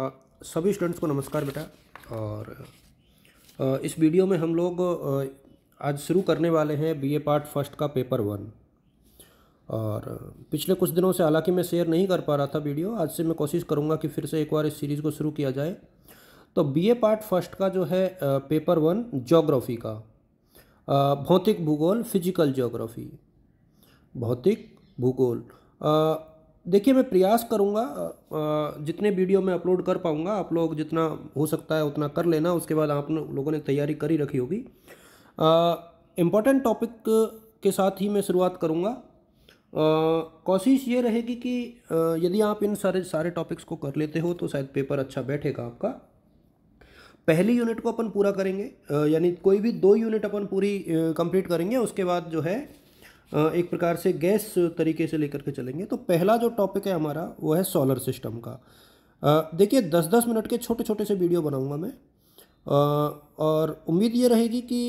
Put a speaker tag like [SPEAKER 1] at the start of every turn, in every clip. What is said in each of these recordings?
[SPEAKER 1] सभी स्टूडेंट्स को नमस्कार बेटा और इस वीडियो में हम लोग आज शुरू करने वाले हैं बीए पार्ट फर्स्ट का पेपर वन और पिछले कुछ दिनों से हालांकि मैं शेयर नहीं कर पा रहा था वीडियो आज से मैं कोशिश करूँगा कि फिर से एक बार इस सीरीज़ को शुरू किया जाए तो बीए पार्ट फर्स्ट का जो है पेपर वन जोग्राफ़ी का भौतिक भूगोल फिजिकल जोग्राफ़ी भौतिक भूगोल देखिए मैं प्रयास करूँगा जितने वीडियो मैं अपलोड कर पाऊँगा आप लोग जितना हो सकता है उतना कर लेना उसके बाद आप लोगों ने तैयारी करी रखी होगी इम्पोर्टेंट टॉपिक के साथ ही मैं शुरुआत करूँगा कोशिश ये रहेगी कि यदि आप इन सारे सारे टॉपिक्स को कर लेते हो तो शायद पेपर अच्छा बैठेगा आपका पहली यूनिट को अपन पूरा करेंगे यानी कोई भी दो यूनिट अपन पूरी कंप्लीट करेंगे उसके बाद जो है एक प्रकार से गैस तरीके से लेकर के चलेंगे तो पहला जो टॉपिक है हमारा वो है सोलर सिस्टम का देखिए दस दस मिनट के छोटे छोटे से वीडियो बनाऊंगा मैं और उम्मीद ये रहेगी कि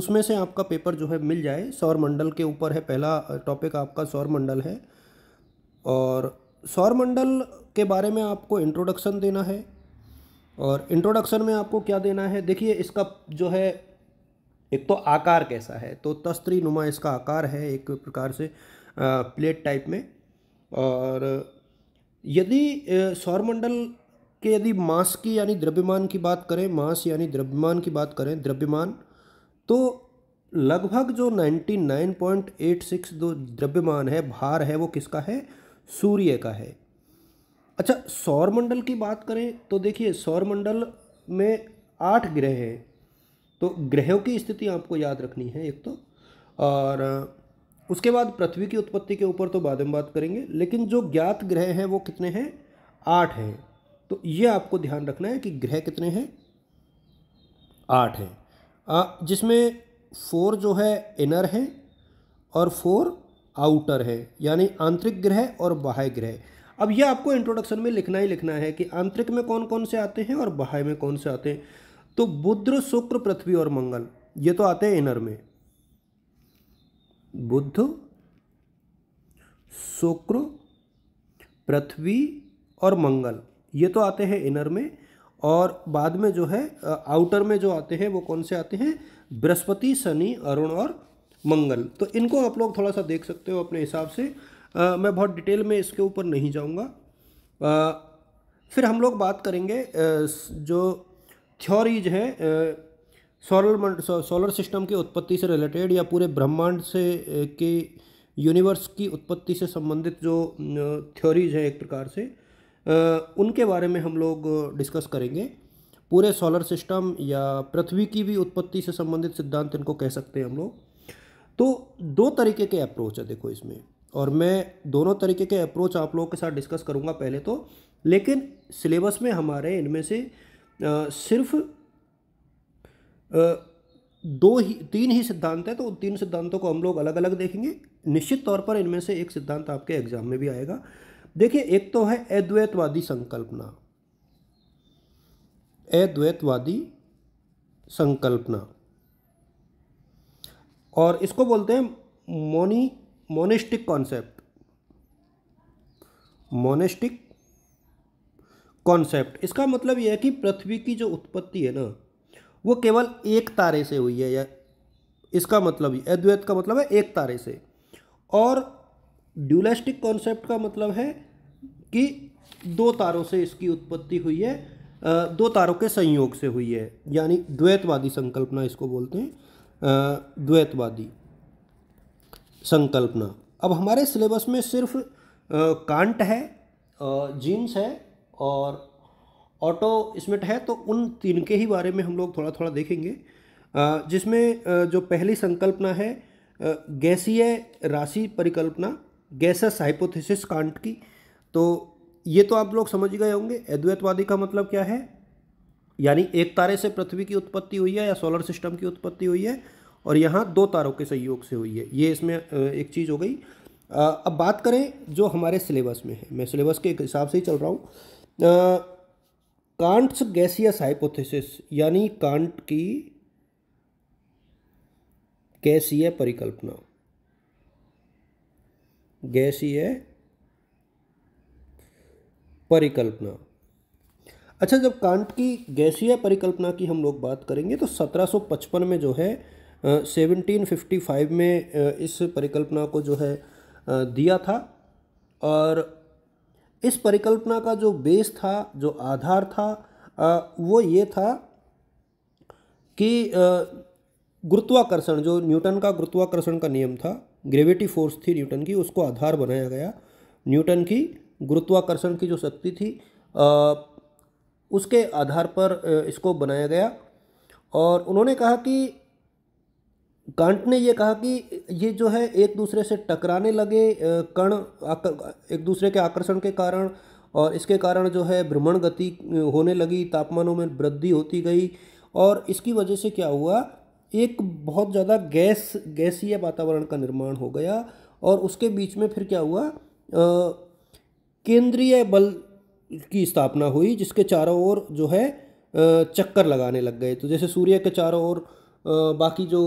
[SPEAKER 1] उसमें से आपका पेपर जो है मिल जाए सौर मंडल के ऊपर है पहला टॉपिक आपका सौर मंडल है और सौर मंडल के बारे में आपको इंट्रोडक्शन देना है और इंट्रोडक्शन में आपको क्या देना है देखिए इसका जो है एक तो आकार कैसा है तो तस्त्री नुमा इसका आकार है एक प्रकार से प्लेट टाइप में और यदि सौरमंडल के यदि मास की यानी द्रव्यमान की बात करें मास यानी द्रव्यमान की बात करें द्रव्यमान तो लगभग जो 99.86 जो द्रव्यमान है भार है वो किसका है सूर्य का है अच्छा सौरमंडल की बात करें तो देखिए सौरमंडल में आठ ग्रह हैं तो ग्रहों की स्थिति आपको याद रखनी है एक तो और उसके बाद पृथ्वी की उत्पत्ति के ऊपर तो बाद में बात करेंगे लेकिन जो ज्ञात ग्रह हैं वो कितने हैं आठ हैं तो ये आपको ध्यान रखना है कि ग्रह कितने हैं आठ हैं जिसमें फोर जो है इनर है और फोर आउटर है यानी आंतरिक ग्रह और बाह्य ग्रह अब यह आपको इंट्रोडक्शन में लिखना ही लिखना है कि आंतरिक में कौन कौन से आते हैं और बाह्य में कौन से आते हैं तो बुद्ध शुक्र पृथ्वी और मंगल ये तो आते हैं इनर में बुद्ध शुक्र पृथ्वी और मंगल ये तो आते हैं इनर में और बाद में जो है आउटर में जो आते हैं वो कौन से आते हैं बृहस्पति शनि अरुण और मंगल तो इनको आप लोग थोड़ा सा देख सकते हो अपने हिसाब से आ, मैं बहुत डिटेल में इसके ऊपर नहीं जाऊंगा फिर हम लोग बात करेंगे जो थ्योरीज हैं सोलर सोलर सिस्टम की उत्पत्ति से रिलेटेड या पूरे ब्रह्मांड से के यूनिवर्स की उत्पत्ति से संबंधित जो थ्योरीज हैं एक प्रकार से उनके बारे में हम लोग डिस्कस करेंगे पूरे सोलर सिस्टम या पृथ्वी की भी उत्पत्ति से संबंधित सिद्धांत इनको कह सकते हैं हम लोग तो दो तरीके के अप्रोच है देखो इसमें और मैं दोनों तरीके के अप्रोच आप लोगों के साथ डिस्कस करूँगा पहले तो लेकिन सिलेबस में हमारे इनमें से सिर्फ दो ही तीन ही सिद्धांत है तो उन तीन सिद्धांतों को हम लोग अलग अलग देखेंगे निश्चित तौर पर इनमें से एक सिद्धांत आपके एग्जाम में भी आएगा देखिए एक तो है अद्वैतवादी संकल्पना अद्वैतवादी संकल्पना और इसको बोलते हैं मोनी मोनिस्टिक कॉन्सेप्ट मोनिस्टिक कॉन्सेप्ट इसका मतलब यह है कि पृथ्वी की जो उत्पत्ति है ना वो केवल एक तारे से हुई है या इसका मतलब अद्वैत का मतलब है एक तारे से और ड्यूलिस्टिक कॉन्सेप्ट का मतलब है कि दो तारों से इसकी उत्पत्ति हुई है दो तारों के संयोग से हुई है यानी द्वैतवादी संकल्पना इसको बोलते हैं द्वैतवादी संकल्पना अब हमारे सिलेबस में सिर्फ कांट है जीन्स है और ऑटो इसमें है तो उन तीन के ही बारे में हम लोग थोड़ा थोड़ा देखेंगे जिसमें जो पहली संकल्पना है गैसीय राशि परिकल्पना गैसस हाइपोथेसिस कांट की तो ये तो आप लोग समझ गए होंगे अद्वैतवादी का मतलब क्या है यानी एक तारे से पृथ्वी की उत्पत्ति हुई है या सोलर सिस्टम की उत्पत्ति हुई है और यहाँ दो तारों के सहयोग से हुई है ये इसमें एक चीज़ हो गई अब बात करें जो हमारे सिलेबस में है मैं सिलेबस के हिसाब से ही चल रहा हूँ कांट्स गैसियस हाइपोथेसिस यानी कांट की गैसीय परिकल्पना गैसीय परिकल्पना अच्छा जब कांट की गैसीय परिकल्पना की हम लोग बात करेंगे तो 1755 में जो है सेवनटीन फिफ्टी फाइव में इस परिकल्पना को जो है दिया था और इस परिकल्पना का जो बेस था जो आधार था वो ये था कि गुरुत्वाकर्षण जो न्यूटन का गुरुत्वाकर्षण का नियम था ग्रेविटी फोर्स थी न्यूटन की उसको आधार बनाया गया न्यूटन की गुरुत्वाकर्षण की जो शक्ति थी उसके आधार पर इसको बनाया गया और उन्होंने कहा कि कांट ने यह कहा कि ये जो है एक दूसरे से टकराने लगे कण एक दूसरे के आकर्षण के कारण और इसके कारण जो है भ्रमण गति होने लगी तापमानों में वृद्धि होती गई और इसकी वजह से क्या हुआ एक बहुत ज़्यादा गैस गैसीय वातावरण का निर्माण हो गया और उसके बीच में फिर क्या हुआ केंद्रीय बल की स्थापना हुई जिसके चारों ओर जो है चक्कर लगाने लग गए तो जैसे सूर्य के चारों ओर बाकी जो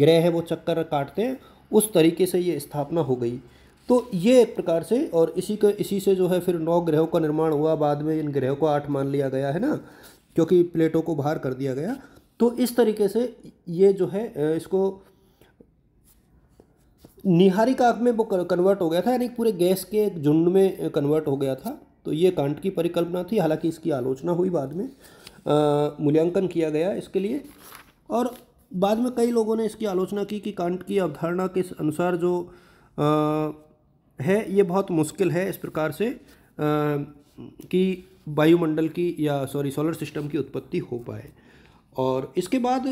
[SPEAKER 1] ग्रह हैं वो चक्कर काटते हैं उस तरीके से ये स्थापना हो गई तो ये एक प्रकार से और इसी का इसी से जो है फिर नौ ग्रहों का निर्माण हुआ बाद में इन ग्रहों को आठ मान लिया गया है ना क्योंकि प्लेटों को बाहर कर दिया गया तो इस तरीके से ये जो है इसको काक में वो कन्वर्ट हो गया था यानी पूरे गैस के एक झुंड में कन्वर्ट हो गया था तो ये कांट की परिकल्पना थी हालांकि इसकी आलोचना हुई बाद में मूल्यांकन किया गया इसके लिए और बाद में कई लोगों ने इसकी आलोचना की कि कांट की अवधारणा के अनुसार जो आ, है ये बहुत मुश्किल है इस प्रकार से आ, कि वायुमंडल की या सॉरी सोलर सिस्टम की उत्पत्ति हो पाए और इसके बाद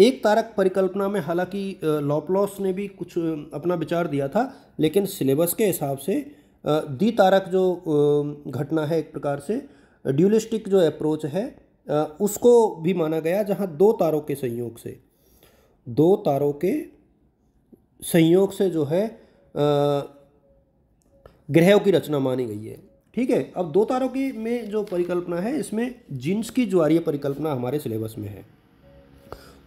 [SPEAKER 1] एक तारक परिकल्पना में हालांकि लॉपलॉस ने भी कुछ अपना विचार दिया था लेकिन सिलेबस के हिसाब से दी तारक जो घटना है एक प्रकार से ड्यूलिस्टिक जो अप्रोच है उसको भी माना गया जहाँ दो तारों के संयोग से दो तारों के संयोग से जो है ग्रहों की रचना मानी गई है ठीक है अब दो तारों की में जो परिकल्पना है इसमें जिन्स की ज्वारीय परिकल्पना हमारे सिलेबस में है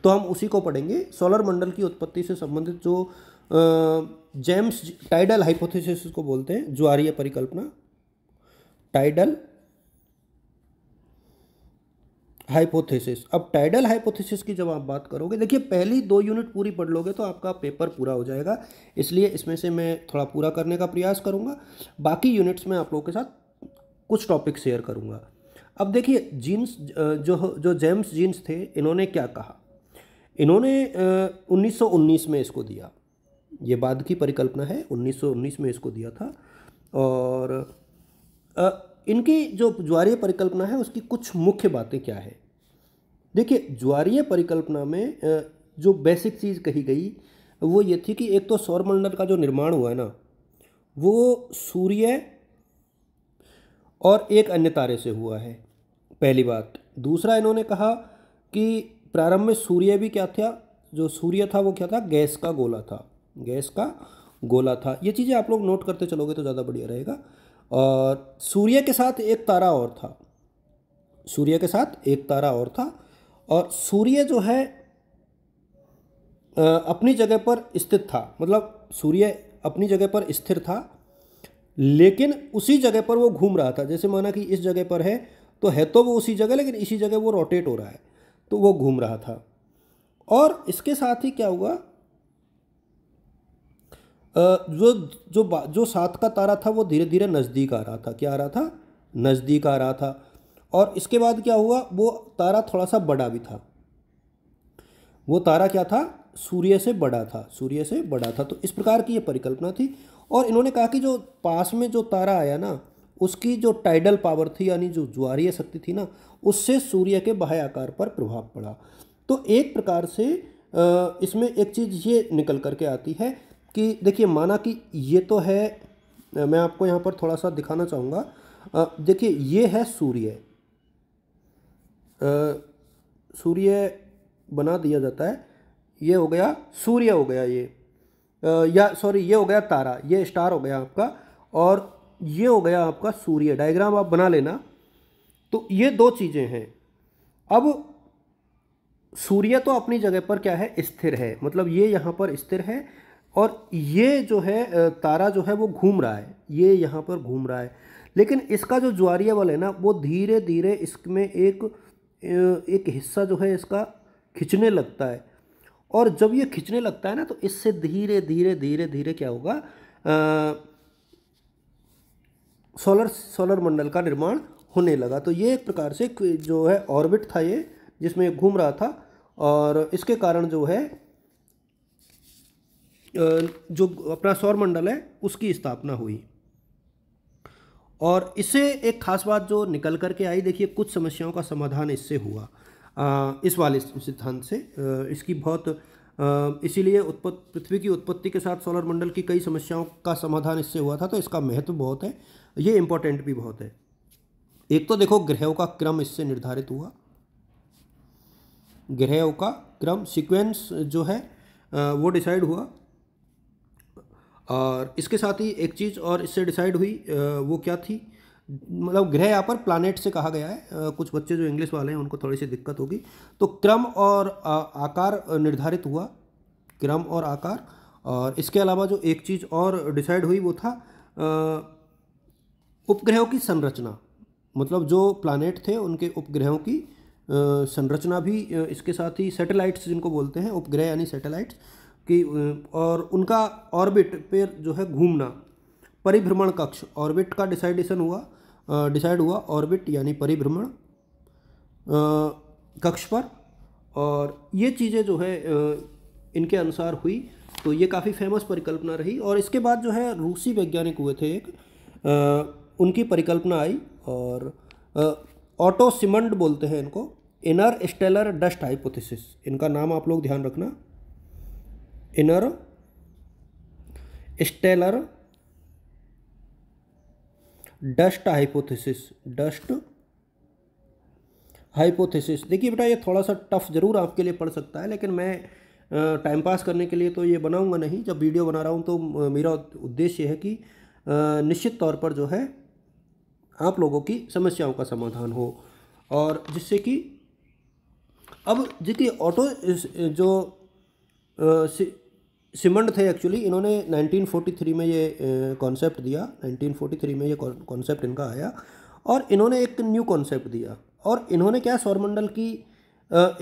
[SPEAKER 1] तो हम उसी को पढ़ेंगे सोलर मंडल की उत्पत्ति से संबंधित जो जेम्स टाइडल हाइपोथेसिस को बोलते हैं ज्वारीय परिकल्पना टाइडल हाइपोथेसिस अब टाइडल हाइपोथेसिस की जब आप बात करोगे देखिए पहली दो यूनिट पूरी पढ़ लोगे तो आपका पेपर पूरा हो जाएगा इसलिए इसमें से मैं थोड़ा पूरा करने का प्रयास करूँगा बाकी यूनिट्स में आप लोगों के साथ कुछ टॉपिक शेयर करूँगा अब देखिए जीन्स जो जो जेम्स जीन्स थे इन्होंने क्या कहा इन्होंने उन्नीस में इसको दिया ये बाद की परिकल्पना है उन्नीस में इसको दिया था और इनकी जो ज्वारीय परिकल्पना है उसकी कुछ मुख्य बातें क्या है देखिए ज्वारीय परिकल्पना में जो बेसिक चीज़ कही गई वो ये थी कि एक तो सौरमंडल का जो निर्माण हुआ है ना वो सूर्य और एक अन्य तारे से हुआ है पहली बात दूसरा इन्होंने कहा कि प्रारंभ में सूर्य भी क्या था जो सूर्य था वो क्या था गैस का गोला था गैस का गोला था ये चीज़ें आप लोग नोट करते चलोगे तो ज़्यादा बढ़िया रहेगा और सूर्य के साथ एक तारा और था सूर्य के साथ एक तारा और था और सूर्य जो है अपनी जगह पर स्थित था मतलब सूर्य अपनी जगह पर स्थिर था लेकिन उसी जगह पर वो घूम रहा था जैसे माना कि इस जगह पर है तो है तो वो उसी जगह लेकिन इसी जगह वो रोटेट हो रहा है तो वो घूम रहा था और इसके साथ ही क्या हुआ जो जो जो सात का तारा था वो धीरे धीरे नज़दीक आ रहा था क्या आ रहा था नज़दीक आ रहा था और इसके बाद क्या हुआ वो तारा थोड़ा सा बड़ा भी था वो तारा क्या था सूर्य से बड़ा था सूर्य से बड़ा था तो इस प्रकार की ये परिकल्पना थी और इन्होंने कहा कि जो पास में जो तारा आया ना उसकी जो टाइडल पावर थी यानी जो ज्वारीय शक्ति थी ना उससे सूर्य के बाह्य आकार पर प्रभाव पड़ा तो एक प्रकार से इसमें एक चीज़ ये निकल करके आती है कि देखिए माना कि ये तो है मैं आपको यहाँ पर थोड़ा सा दिखाना चाहूँगा देखिए ये है सूर्य सूर्य बना दिया जाता है ये हो गया सूर्य हो गया ये आ, या सॉरी ये हो गया तारा ये स्टार हो गया आपका और ये हो गया आपका सूर्य डायग्राम आप बना लेना तो ये दो चीज़ें हैं अब सूर्य तो अपनी जगह पर क्या है स्थिर है मतलब ये यहाँ पर स्थिर है और ये जो है तारा जो है वो घूम रहा है ये यहाँ पर घूम रहा है लेकिन इसका जो ज्वारिया बल है ना वो धीरे धीरे इसमें एक एक हिस्सा जो है इसका खींचने लगता है और जब ये खींचने लगता है ना तो इससे धीरे धीरे धीरे धीरे क्या होगा आ, सोलर सोलर मंडल का निर्माण होने लगा तो ये एक प्रकार से जो है ऑर्बिट था ये जिसमें घूम रहा था और इसके कारण जो है जो अपना सौर मंडल है उसकी स्थापना हुई और इससे एक खास बात जो निकल करके आई देखिए कुछ समस्याओं का समाधान इससे हुआ आ, इस वाले सिद्धांत से इसकी बहुत इसीलिए उत्पत्ति पृथ्वी की उत्पत्ति के साथ सोलर मंडल की कई समस्याओं का समाधान इससे हुआ था तो इसका महत्व बहुत है ये इम्पोर्टेंट भी बहुत है एक तो देखो ग्रहों का क्रम इससे निर्धारित हुआ ग्रहों का क्रम सीक्वेंस जो है वो डिसाइड हुआ और इसके साथ ही एक चीज़ और इससे डिसाइड हुई वो क्या थी मतलब ग्रह यहाँ पर प्लानट से कहा गया है कुछ बच्चे जो इंग्लिश वाले हैं उनको थोड़ी सी दिक्कत होगी तो क्रम और आकार निर्धारित हुआ क्रम और आकार और इसके अलावा जो एक चीज़ और डिसाइड हुई वो था उपग्रहों की संरचना मतलब जो प्लानट थे उनके उपग्रहों की संरचना भी इसके साथ ही सैटेलाइट्स जिनको बोलते हैं उपग्रह यानी सैटेलाइट्स कि और उनका ऑर्बिट पर जो है घूमना परिभ्रमण कक्ष ऑर्बिट का डिसाइडेशन हुआ डिसाइड हुआ ऑर्बिट यानी परिभ्रमण कक्ष पर और ये चीज़ें जो है इनके अनुसार हुई तो ये काफ़ी फेमस परिकल्पना रही और इसके बाद जो है रूसी वैज्ञानिक हुए थे एक उनकी परिकल्पना आई और ऑटो सिमंड बोलते हैं इनको इनर स्टेलर डस्ट हाइपोथेसिस इनका नाम आप लोग ध्यान रखना interstellar dust hypothesis dust hypothesis देखिए बेटा ये थोड़ा सा टफ ज़रूर आपके लिए पड़ सकता है लेकिन मैं टाइम पास करने के लिए तो ये बनाऊंगा नहीं जब वीडियो बना रहा हूँ तो मेरा उद्देश्य है कि निश्चित तौर पर जो है आप लोगों की समस्याओं का समाधान हो और जिससे कि अब देखिए ऑटो जो सिमंड थे एक्चुअली इन्होंने 1943 में ये कॉन्सेप्ट दिया 1943 में ये कॉन्सेप्ट इनका आया और इन्होंने एक न्यू कॉन्सेप्ट दिया और इन्होंने क्या सौरमंडल की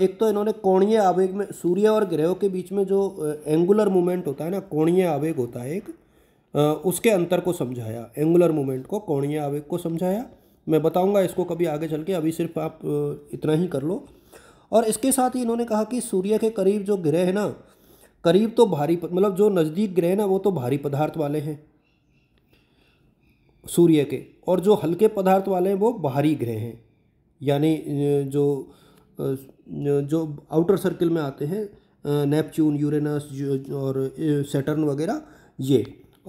[SPEAKER 1] एक तो इन्होंने कोणीय आवेग में सूर्य और ग्रहों के बीच में जो एंगुलर मूवमेंट होता है ना कोणीय आवेग होता है एक उसके अंतर को समझाया एंगुलर मूवमेंट को कोणीय आवेग को समझाया मैं बताऊंगा इसको कभी आगे चल के अभी सिर्फ आप इतना ही कर लो और इसके साथ ही इन्होंने कहा कि सूर्य के करीब जो ग्रह है ना करीब तो भारी मतलब जो नज़दीक ग्रह ना वो तो भारी पदार्थ वाले हैं सूर्य के और जो हल्के पदार्थ वाले हैं वो बाहरी ग्रह हैं यानी जो जो आउटर सर्किल में आते हैं नेपच्यून यूरेनस और सेटर्न वगैरह ये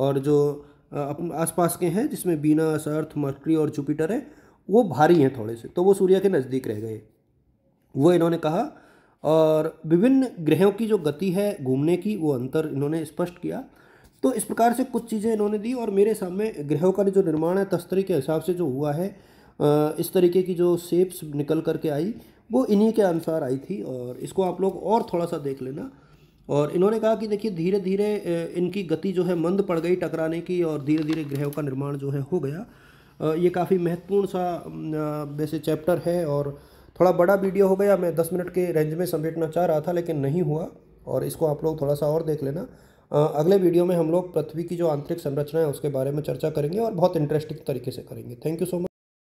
[SPEAKER 1] और जो अपने आसपास के हैं जिसमें बीना अर्थ मर्करी और जुपिटर है वो भारी हैं थोड़े से तो वो सूर्य के नज़दीक रह गए वो इन्होंने कहा और विभिन्न ग्रहों की जो गति है घूमने की वो अंतर इन्होंने स्पष्ट किया तो इस प्रकार से कुछ चीज़ें इन्होंने दी और मेरे सामने ग्रहों का जो निर्माण है तस्तरी के हिसाब से जो हुआ है इस तरीके की जो शेप्स निकल करके आई वो इन्हीं के अनुसार आई थी और इसको आप लोग और थोड़ा सा देख लेना और इन्होंने कहा कि देखिए धीरे धीरे इनकी गति जो है मंद पड़ गई टकराने की और धीरे धीरे ग्रहों का निर्माण जो है हो गया ये काफ़ी महत्वपूर्ण सा वैसे चैप्टर है और थोड़ा बड़ा वीडियो हो गया मैं दस मिनट के रेंज में समेटना चाह रहा था लेकिन नहीं हुआ और इसको आप लोग थोड़ा सा और देख लेना अगले वीडियो में हम लोग पृथ्वी की जो आंतरिक संरचना है उसके बारे में चर्चा करेंगे और बहुत इंटरेस्टिंग तरीके से करेंगे थैंक यू सो मच